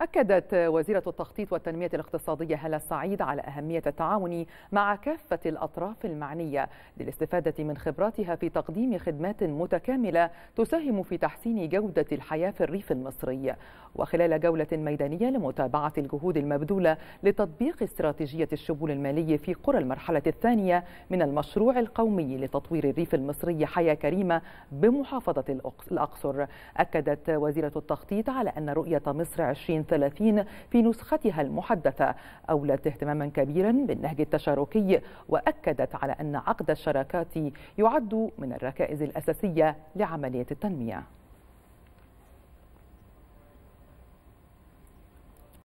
أكدت وزيرة التخطيط والتنمية الاقتصادية هلا السعيد على أهمية التعاون مع كافة الأطراف المعنية للاستفادة من خبراتها في تقديم خدمات متكاملة تساهم في تحسين جودة الحياة في الريف المصري وخلال جولة ميدانية لمتابعة الجهود المبذولة لتطبيق استراتيجية الشمول المالي في قرى المرحلة الثانية من المشروع القومي لتطوير الريف المصري حياة كريمة بمحافظة الأقصر أكدت وزيرة التخطيط على أن رؤية مصر 20 30 في نسختها المحدثة أولت اهتماما كبيرا بالنهج التشاركي وأكدت على أن عقد الشراكات يعد من الركائز الأساسية لعملية التنمية